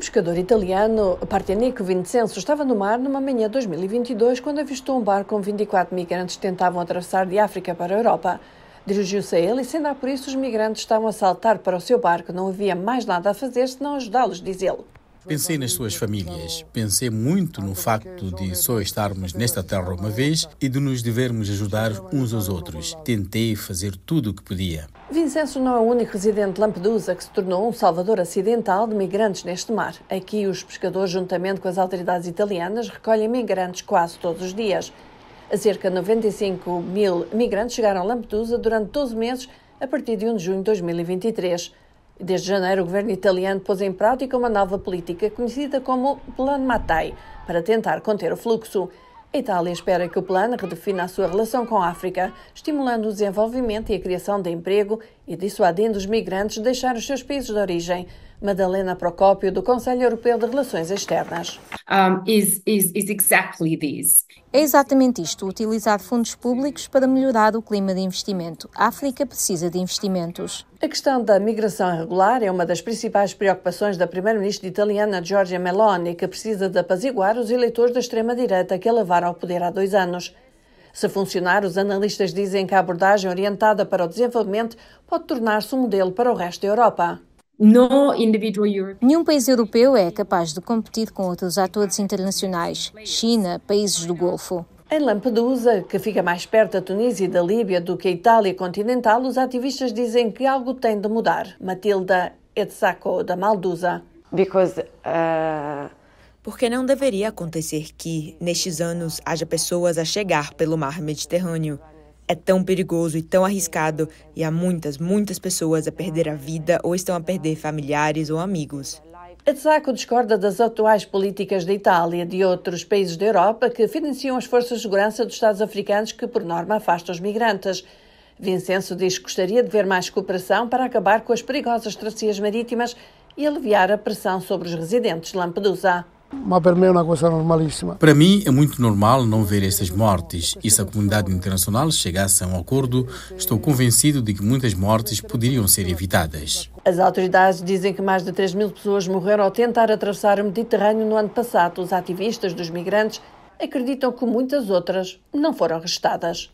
pescador italiano Partenico Vincenzo estava no mar numa manhã de 2022 quando avistou um barco com 24 migrantes que tentavam atravessar de África para a Europa. Dirigiu-se a ele e, sendo a por isso, os migrantes estavam a saltar para o seu barco. Não havia mais nada a fazer senão ajudá-los, diz ele. Pensei nas suas famílias, pensei muito no facto de só estarmos nesta terra uma vez e de nos devermos ajudar uns aos outros. Tentei fazer tudo o que podia. Vincenzo não é o único residente de Lampedusa que se tornou um salvador acidental de migrantes neste mar. Aqui, os pescadores, juntamente com as autoridades italianas, recolhem migrantes quase todos os dias. Cerca de 95 mil migrantes chegaram a Lampedusa durante 12 meses a partir de 1 de junho de 2023. Desde janeiro, o governo italiano pôs em prática uma nova política conhecida como Plano Mattei, para tentar conter o fluxo. A Itália espera que o plano redefina a sua relação com a África, estimulando o desenvolvimento e a criação de emprego e dissuadindo os migrantes de deixar os seus países de origem. Madalena Procópio, do Conselho Europeu de Relações Externas. É exatamente isto, utilizar fundos públicos para melhorar o clima de investimento. A África precisa de investimentos. A questão da migração irregular é uma das principais preocupações da primeira-ministra italiana Giorgia Meloni, que precisa de apaziguar os eleitores da extrema-direita que a levaram ao poder há dois anos. Se funcionar, os analistas dizem que a abordagem orientada para o desenvolvimento pode tornar-se um modelo para o resto da Europa. Nenhum país europeu é capaz de competir com outros atores internacionais, China, países do Golfo. Em Lampedusa, que fica mais perto da Tunísia e da Líbia do que a Itália continental, os ativistas dizem que algo tem de mudar. Matilda Etsako, da Maldusa. Because, uh... Porque não deveria acontecer que, nestes anos, haja pessoas a chegar pelo mar Mediterrâneo. É tão perigoso e tão arriscado, e há muitas, muitas pessoas a perder a vida ou estão a perder familiares ou amigos. Azzaco discorda das atuais políticas da Itália e de outros países da Europa que financiam as forças de segurança dos Estados africanos que, por norma, afastam os migrantes. Vincenzo diz que gostaria de ver mais cooperação para acabar com as perigosas tracias marítimas e aliviar a pressão sobre os residentes de Lampedusa. Mas para mim é uma coisa normalíssima. Para mim é muito normal não ver estas mortes e se a comunidade internacional chegasse a um acordo, estou convencido de que muitas mortes poderiam ser evitadas. As autoridades dizem que mais de 3 mil pessoas morreram ao tentar atravessar o Mediterrâneo no ano passado. Os ativistas dos migrantes acreditam que muitas outras não foram arrestadas.